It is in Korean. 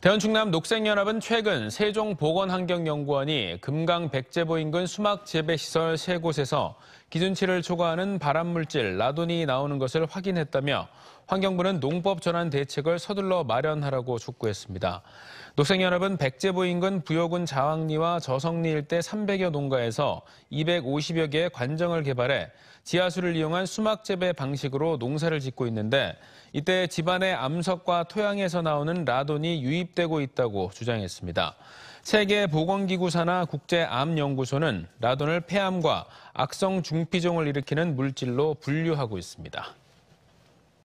대원충남 녹색연합은 최근 세종보건환경연구원이 금강 백제보 인근 수막재배시설 세곳에서 기준치를 초과하는 발암물질 라돈이 나오는 것을 확인했다며 환경부는 농법 전환 대책을 서둘러 마련하라고 촉구했습니다. 녹색연합은 백제부 인근 부여군 자왕리와 저성리 일대 300여 농가에서 250여 개의 관정을 개발해 지하수를 이용한 수막 재배 방식으로 농사를 짓고 있는데 이때 집안의 암석과 토양에서 나오는 라돈이 유입되고 있다고 주장했습니다. 세계보건기구사나 국제암연구소는 라돈을 폐암과 악성 중피종을 일으키는 물질로 분류하고 있습니다.